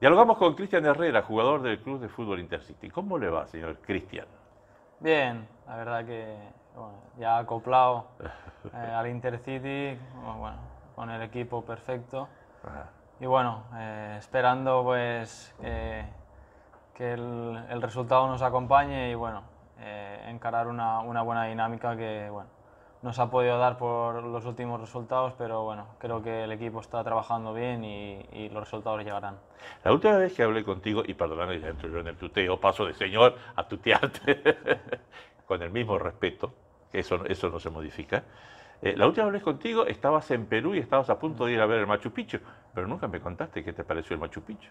Dialogamos con Cristian Herrera, jugador del Club de Fútbol Intercity. ¿Cómo le va, señor Cristian? Bien, la verdad que ya acoplado eh, al Intercity, con el equipo perfecto. Y bueno, eh, esperando pues que el, resultado nos acompañe y bueno, eh, encarar una, una buena dinámica que bueno, nos ha podido dar por los últimos resultados, pero bueno, creo que el equipo está trabajando bien y, los resultados llegarán. La última vez que hablé contigo, y perdona, dentro yo en el tuteo paso de señor a tutearte, con el mismo respeto, que eso, eso no se modifica. Eh, la última vez que hablé contigo estabas en Perú y estabas a punto de ir a ver el Machu Picchu, pero nunca me contaste qué te pareció el Machu Picchu.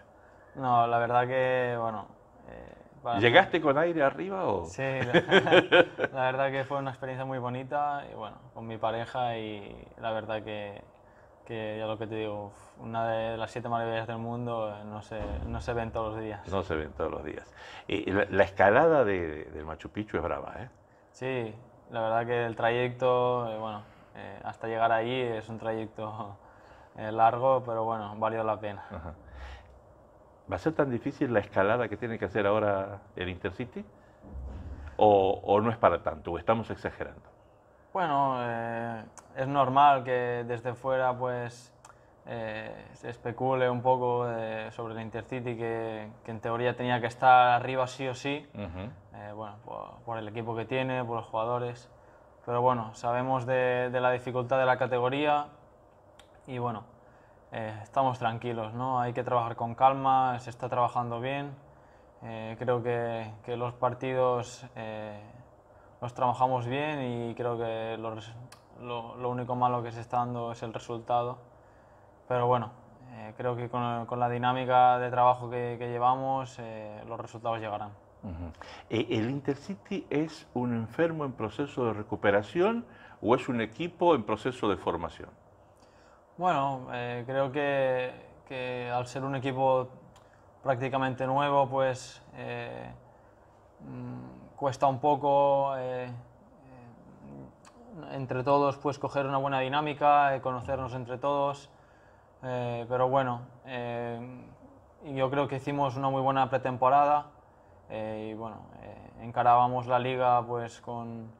No, la verdad que, bueno, eh, ¿Llegaste con aire arriba o...? Sí, la, verdad que fue una experiencia muy bonita y bueno, con mi pareja y la verdad que, que ya lo que te digo, una de las siete maravillas del mundo eh, no se, no se ven todos los días. No se ven todos los días. Y la, escalada del Machu Picchu es brava, ¿eh? Sí, la verdad que el trayecto, eh, bueno, eh, hasta llegar allí es un trayecto largo, pero bueno, valió la pena. ¿Va a ser tan difícil la escalada que tiene que hacer ahora el Intercity? ¿O, o no es para tanto? ¿O estamos exagerando? Bueno, eh, es normal que desde fuera pues eh, se especule un poco eh, sobre el Intercity que, que, en teoría tenía que estar arriba sí o sí, bueno, por, el equipo que tiene, por los jugadores, pero bueno, sabemos de, de la dificultad de la categoría y bueno, eh, estamos tranquilos, ¿no? Hay que trabajar con calma, se está trabajando bien. Eh, creo que, que, los partidos eh, los trabajamos bien y creo que lo, único malo que se está dando es el resultado. Pero bueno, eh, creo que con, con, la dinámica de trabajo que, llevamos los resultados llegarán. ¿E-, ¿El Intercity es un enfermo en proceso de recuperación o es un equipo en proceso de formación? Bueno, eh, creo que, al ser un equipo prácticamente nuevo, pues eh, mm, cuesta un poco eh, entre todos pues coger una buena dinámica, conocernos entre todos, pero bueno, yo creo que hicimos una muy buena pretemporada y bueno, encarábamos la liga pues con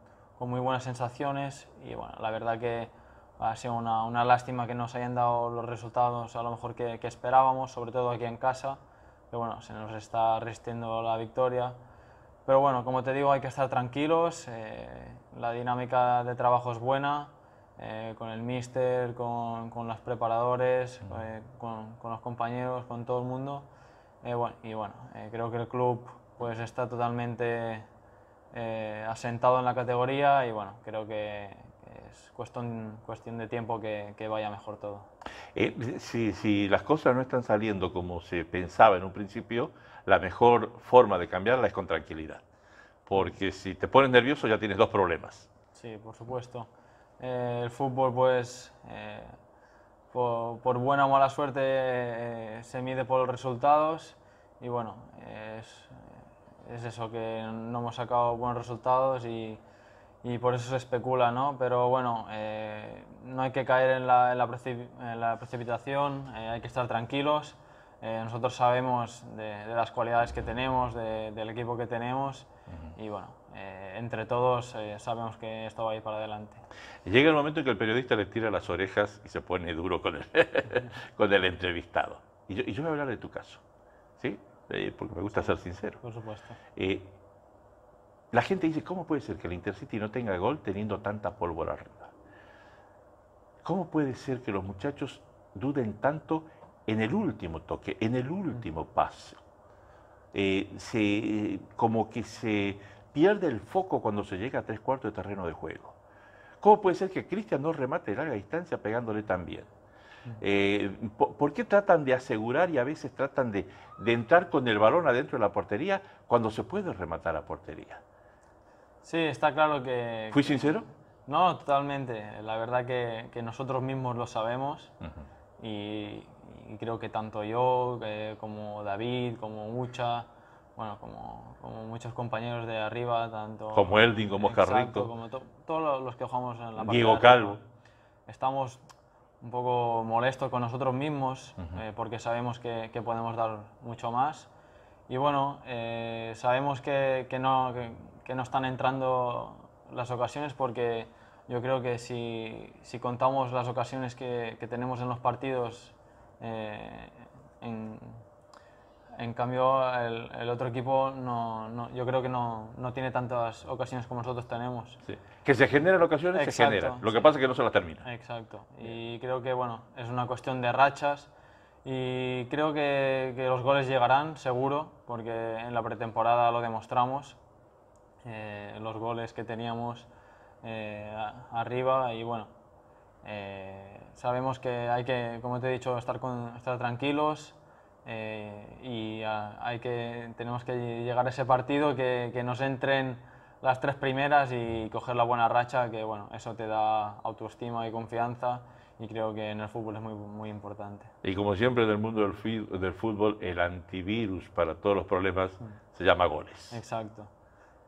muy buenas sensaciones y bueno, la verdad que ha sido una, lástima que nos hayan dado los resultados a lo mejor que, que esperábamos, sobre todo aquí en casa, que bueno, se nos está resistiendo la victoria. Pero bueno, como te digo, hay que estar tranquilos, eh, la dinámica de trabajo es buena, eh, con el míster, con, con los preparadores, eh, con, con, los compañeros, con todo el mundo. y bueno, creo que el club pues, está totalmente asentado en la categoría y bueno, creo que, es cuestión, cuestión de tiempo que, vaya mejor todo. Eh, si, si, las cosas no están saliendo como se pensaba en un principio, la mejor forma de cambiarla es con tranquilidad. Porque si te pones nervioso ya tienes dos problemas. Sí, por supuesto. Eh, el fútbol, pues, eh, por, buena o mala suerte, se mide por los resultados. Y bueno, es, es eso, que no hemos sacado buenos resultados y y por eso se especula, ¿no? Pero bueno, eh, no hay que caer en la, precipitación, eh, hay que estar tranquilos. Eh, nosotros sabemos de, las cualidades que tenemos, del equipo que tenemos y bueno, entre todos sabemos que esto va a ir para adelante. Llega el momento en que el periodista le tira las orejas y se pone duro con el, con el entrevistado. Y yo, y yo, voy a hablar de tu caso, ¿sí? porque me gusta ser sincero. Por supuesto. La gente dice, ¿cómo puede ser que el Intercity no tenga gol teniendo tanta pólvora arriba? ¿Cómo puede ser que los muchachos duden tanto en el último toque, en el último pase? Eh, como que se pierde el foco cuando se llega a tres cuartos de terreno de juego. ¿Cómo puede ser que Cristian no remate de larga distancia pegándole tan bien? Eh, ¿Por qué tratan de asegurar y a veces tratan de, de entrar con el balón adentro de la portería cuando se puede rematar a portería? Sí, está claro que... ¿Fui sincero? No, totalmente. La verdad que, que nosotros mismos lo sabemos y, creo que tanto yo eh, como David, como Ucha, bueno, como, como, muchos compañeros de arriba, tanto... Como Eldin, como carrito Como todos los que jugamos en la Diego Calvo. estamos un poco molestos con nosotros mismos eh, porque sabemos que, podemos dar mucho más. Y bueno, eh, sabemos que, que no, no están entrando las ocasiones porque yo creo que si, si contamos las ocasiones que, tenemos en los partidos, eh, en, cambio el, otro equipo no, yo creo que no, tiene tantas ocasiones como nosotros tenemos. Que se generan ocasiones, se generan. Lo que pasa es que no se las termina. Exacto. Y creo que bueno, es una cuestión de rachas. Y creo que, que los goles llegarán, seguro, porque en la pretemporada lo demostramos eh, los goles que teníamos eh, arriba y bueno, eh, sabemos que hay que, como te he dicho, estar, con, estar tranquilos y hay que, tenemos que llegar a ese partido que, que nos entren las tres primeras y coger la buena racha, que bueno, eso te da autoestima y confianza y creo que en el fútbol es muy, muy importante. Y como siempre en el mundo del, fútbol, el antivirus para todos los problemas mm. se llama goles. Exacto.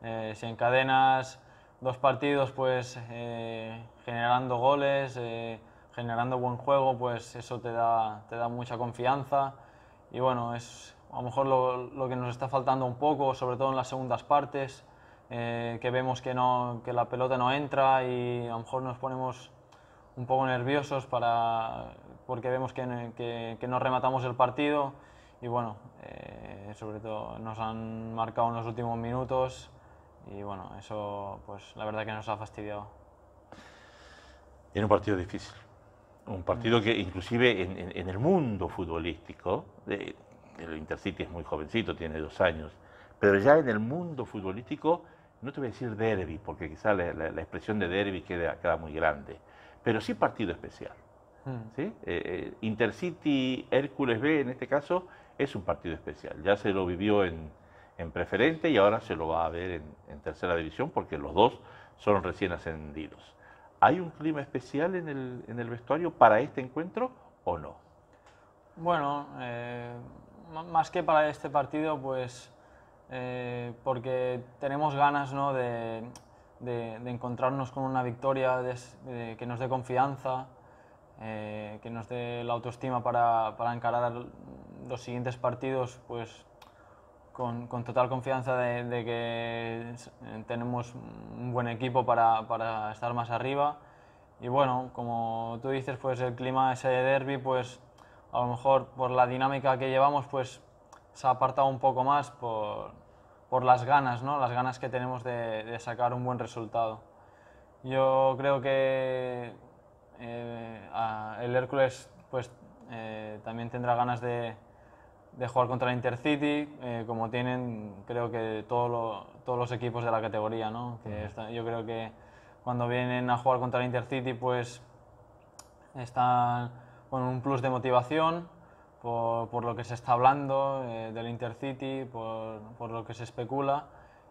Eh, si encadenas dos partidos, pues eh, generando goles, eh, generando buen juego, pues eso te da, te da mucha confianza. Y bueno, es a lo mejor lo, que nos está faltando un poco, sobre todo en las segundas partes, eh, que vemos que, no, que la pelota no entra y a lo mejor nos ponemos un poco nerviosos para, porque vemos que, no rematamos el partido y bueno, sobre todo nos han marcado en los últimos minutos y bueno, eso pues la verdad que nos ha fastidiado. en un partido difícil. Un partido que inclusive en, el mundo futbolístico, el Intercity es muy jovencito, tiene dos años, pero ya en el mundo futbolístico, no te voy a decir derby, porque quizá la, expresión de derby queda, muy grande, pero sí partido especial. Mm. Eh, eh, Intercity Hércules B en este caso es un partido especial. Ya se lo vivió en, en preferente y ahora se lo va a ver en, tercera división porque los dos son recién ascendidos. ¿Hay un clima especial en el, vestuario para este encuentro o no? Bueno, eh, más que para este partido, pues eh, porque tenemos ganas ¿no? de, encontrarnos con una victoria que nos dé confianza, eh, que nos dé la autoestima para, para encarar los siguientes partidos pues, con, total confianza de, que eh, tenemos un buen equipo para, para, estar más arriba. Y bueno, como tú dices, pues el clima ese de derby, pues a lo mejor por la dinámica que llevamos, pues se ha apartado un poco más por, por las ganas, ¿no? Las ganas que tenemos de, sacar un buen resultado. Yo creo que eh, el Hércules pues eh, también tendrá ganas de, de jugar contra el Intercity, eh, como tienen creo que todos los equipos de la categoría. ¿no? Que está, yo creo que cuando vienen a jugar contra el Intercity, pues están con un plus de motivación por, lo que se está hablando eh, del Intercity, por, lo que se especula.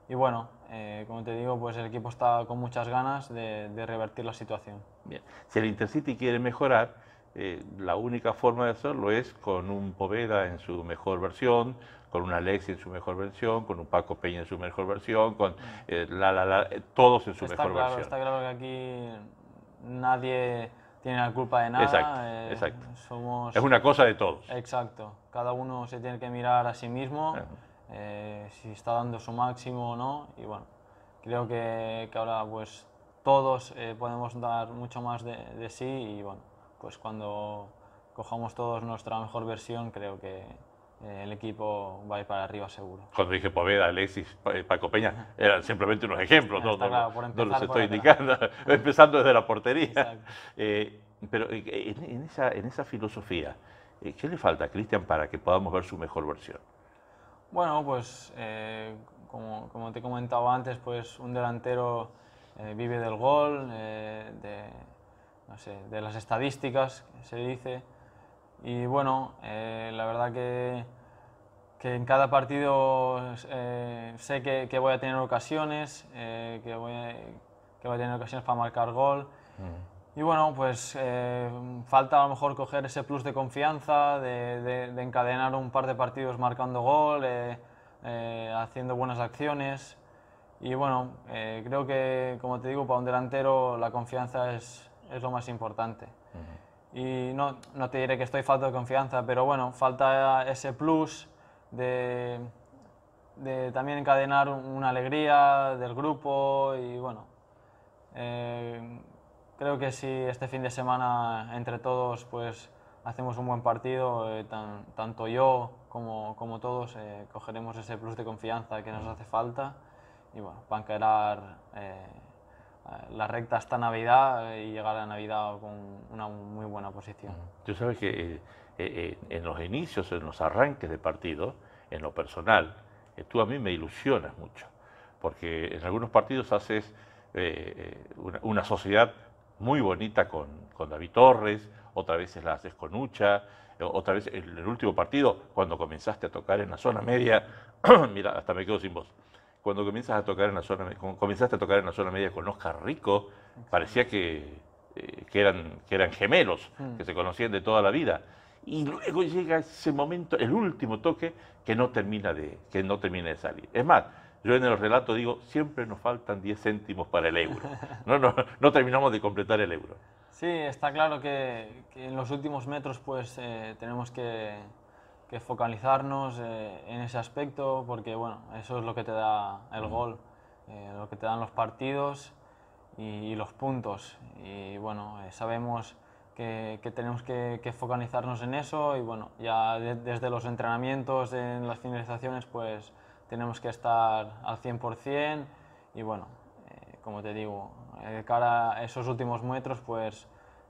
Y bueno, eh, como te digo, pues el equipo está con muchas ganas de, revertir la situación. Bien. Si el Intercity quiere mejorar, eh, la única forma de hacerlo es con un Poveda en su mejor versión, con un alexis en su mejor versión, con un Paco Peña en su mejor versión, con eh, la, la, eh, todos en su mejor versión. Está claro que aquí nadie tiene la culpa de nada. Exacto, Somos... Es una cosa de todos. Exacto. Cada uno se tiene que mirar a sí mismo, si está dando su máximo o no, y bueno, creo que, ahora pues todos podemos dar mucho más de, de sí y bueno pues cuando cojamos todos nuestra mejor versión, creo que eh, el equipo va a ir para arriba seguro. Cuando dije Poveda, Alexis, eh, Paco Peña, eran simplemente unos ejemplos, no, los estoy indicando, empezando desde la portería. Eh, pero en, esa, en esa filosofía, ¿qué le falta a Cristian para que podamos ver su mejor versión? Bueno, pues como, te comentaba antes, pues un delantero vive del gol, de de las estadísticas, se dice. Y bueno, eh, la verdad que, que, en cada partido eh, sé que, voy a tener ocasiones, eh, que, voy a, tener ocasiones para marcar gol. Mm. Y bueno, pues falta a lo mejor coger ese plus de confianza, de encadenar un par de partidos marcando gol, haciendo buenas acciones. Y bueno, creo que, como te digo, para un delantero la confianza es, es lo más importante. Y no, no, te diré que estoy falto de confianza, pero bueno, falta ese plus de, de también encadenar una alegría del grupo y bueno, eh, creo que si este fin de semana entre todos pues hacemos un buen partido, eh, tanto yo como, como todos eh, cogeremos ese plus de confianza que nos hace falta y bueno, para eh, la recta hasta Navidad eh, y llegar a Navidad con una muy buena posición. Tú sabes que eh, en los inicios, en los arranques de partido, en lo personal, tú a mí me ilusionas mucho, porque en algunos partidos haces una, sociedad muy bonita con, David Torres, otra vez la haces con Ucha, otra vez en el último partido, cuando comenzaste a tocar en la zona media, mira, hasta me quedo sin voz cuando comienzas a tocar en la zona, comenzaste a tocar en la zona media con Oscar Rico, parecía que, eh, que, eran, que eran gemelos, mm. que se conocían de toda la vida. Y luego llega ese momento, el último toque, que no termina de, que no termina de salir. Es más, yo en el relato digo, siempre nos faltan 10 céntimos para el euro. No, no, no terminamos de completar el euro. Sí, está claro que, en los últimos metros pues eh, tenemos que, que focalizarnos eh, en ese aspecto porque bueno, eso es lo que te da el gol, eh, lo que te dan los partidos y, los puntos. Y bueno, eh, sabemos que, tenemos que, focalizarnos en eso y bueno, ya desde los entrenamientos, en las finalizaciones, pues tenemos que estar al 100% y bueno, como te digo, cara a esos últimos metros, pues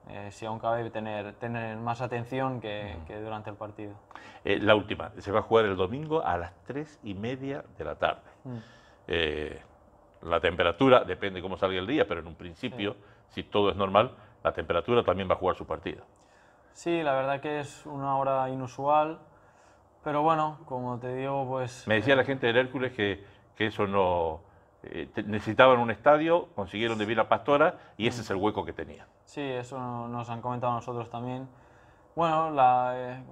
eh, si aún cabe tener, tener más atención que, que durante el partido. Eh, la última, se va a jugar el domingo a las 3 y media de la tarde. Mm. Eh, la temperatura, depende cómo salga el día, pero en un principio, si todo es normal, la temperatura también va a jugar su partido. Sí, la verdad que es una hora inusual, pero bueno, como te digo, pues... Me decía la gente del Hércules que, que eso no eh, necesitaban un estadio, consiguieron de a Pastora y ese es el hueco que tenían. Sí, eso nos han comentado nosotros también. Bueno, eh,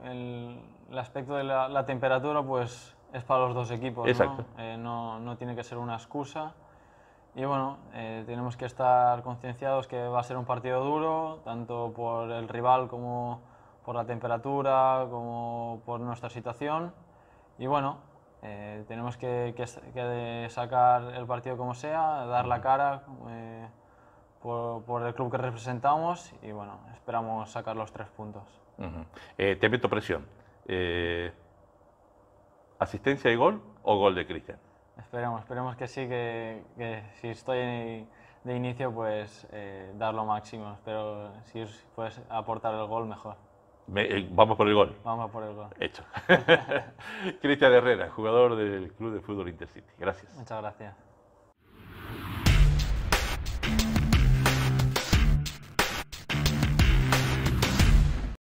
el, aspecto de la, temperatura pues es para los dos equipos, ¿no? Eh, no, ¿no? tiene que ser una excusa. Y bueno, tenemos que estar concienciados que va a ser un partido duro, tanto por el rival como por la temperatura, como por nuestra situación. Y bueno, eh, tenemos que, sacar el partido como sea, dar la cara eh, por, el club que representamos y bueno, esperamos sacar los tres puntos. Eh, te meto presión. ¿Asistencia y gol o gol de Cristian? Esperemos, esperemos que sí, que, que si estoy de inicio, pues dar lo máximo, pero si puedes aportar el gol, mejor. Eh, vamos por el gol. Vamos por el gol. Hecho. Cristian Herrera, jugador del Club de Fútbol Intercity. Gracias. Muchas gracias.